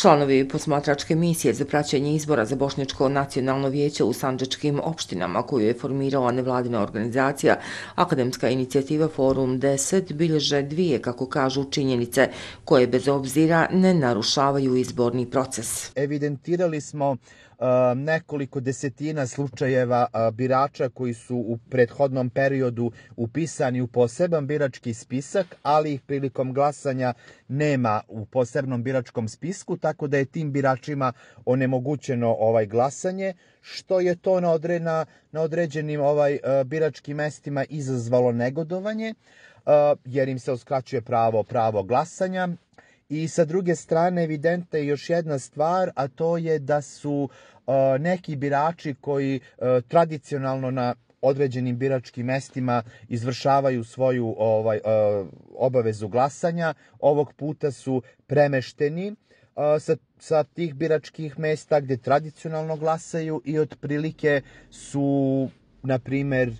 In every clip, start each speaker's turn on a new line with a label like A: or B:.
A: Članovi posmatračke misije za praćenje izbora za Bošnjačko nacionalno vijeće u Sanđečkim opštinama koju je formirala nevladina organizacija Akademska inicijativa Forum 10 bilježe dvije, kako kažu, činjenice koje bez obzira ne narušavaju izborni proces.
B: Evidentirali smo nekoliko desetina slučajeva birača koji su u prethodnom periodu upisani u poseban birački spisak, ali ih prilikom glasanja nema u posebnom biračkom spisku, tako da je tim biračima onemogućeno ovaj glasanje, što je to na, određena na, na određenim ovaj biračkim mestima izazvalo negodovanje, jer im se uskraćuje pravo pravo glasanja I sa druge strane evidentna je još jedna stvar, a to je da su uh, neki birači koji uh, tradicionalno na određenim biračkim mestima izvršavaju svoju ovaj uh, obavezu glasanja, ovog puta su premešteni sa, sa tih biračkih mesta gde tradicionalno glasaju i otprilike su, na primer,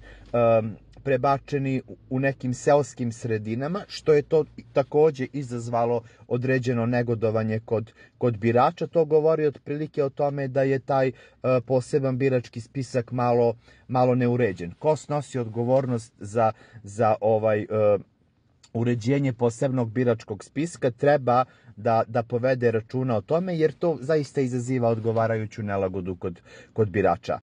B: prebačeni u nekim seoskim sredinama, što je to takođe izazvalo određeno negodovanje kod, kod birača. To govori otprilike o tome da je taj e, poseban birački spisak malo, malo neuređen. Ko snosi odgovornost za, za ovaj e, uređenje posebnog biračkog spiska treba da, da povede računa o tome, jer to zaista izaziva odgovarajuću nelagodu kod, kod birača.